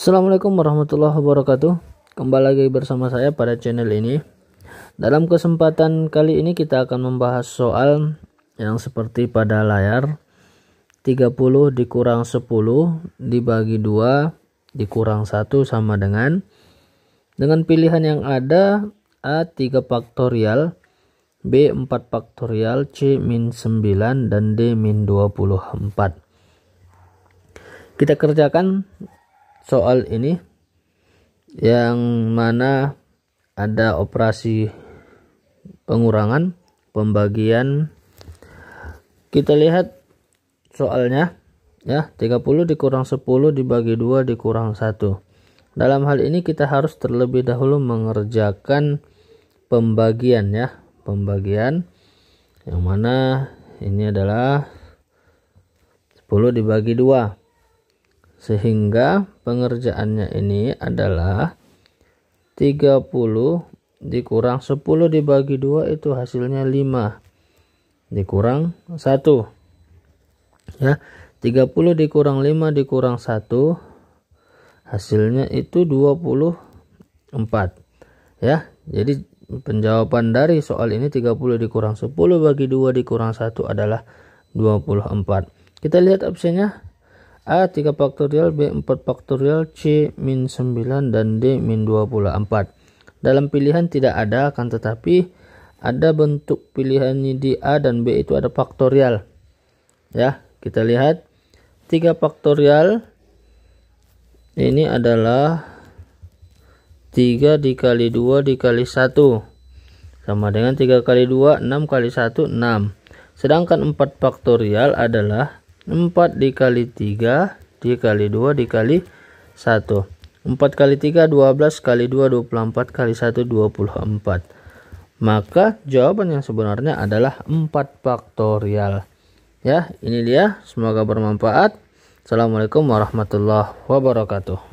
Assalamualaikum warahmatullahi wabarakatuh. Kembali lagi bersama saya pada channel ini. Dalam kesempatan kali ini kita akan membahas soal yang seperti pada layar. 30 dikurang 10 dibagi 2 dikurang 1 sama dengan dengan pilihan yang ada A 3 faktorial, B 4 faktorial, C min 9 dan D min 24. Kita kerjakan soal ini yang mana ada operasi pengurangan pembagian kita lihat soalnya ya 30 dikurang 10 dibagi 2 dikurang 1 dalam hal ini kita harus terlebih dahulu mengerjakan pembagian ya pembagian yang mana ini adalah 10 dibagi 2 sehingga pengerjaannya ini adalah 30 dikurang 10 dibagi 2 itu hasilnya 5 dikurang 1 ya 30 dikurang 5 dikurang 1 hasilnya itu 24 ya jadi penjawaban dari soal ini 30 dikurang 10 bagi 2 dikurang 1 adalah 24 kita lihat opsinya A 3 faktorial, B 4 faktorial, C min 9, dan D min 24. Dalam pilihan tidak ada, akan tetapi ada bentuk pilihannya di A dan B itu ada faktorial. Ya, kita lihat. 3 faktorial ini adalah 3 dikali 2 dikali 1. Sama dengan 3 kali 2, 6 kali 1, 6. Sedangkan 4 faktorial adalah 4 dikali 3 dikali 2 dikali 1 4 kali 3 12 kali 2 24 kali 1 24 maka jawaban yang sebenarnya adalah 4 faktorial ya ini dia semoga bermanfaat Assalamualaikum warahmatullahi wabarakatuh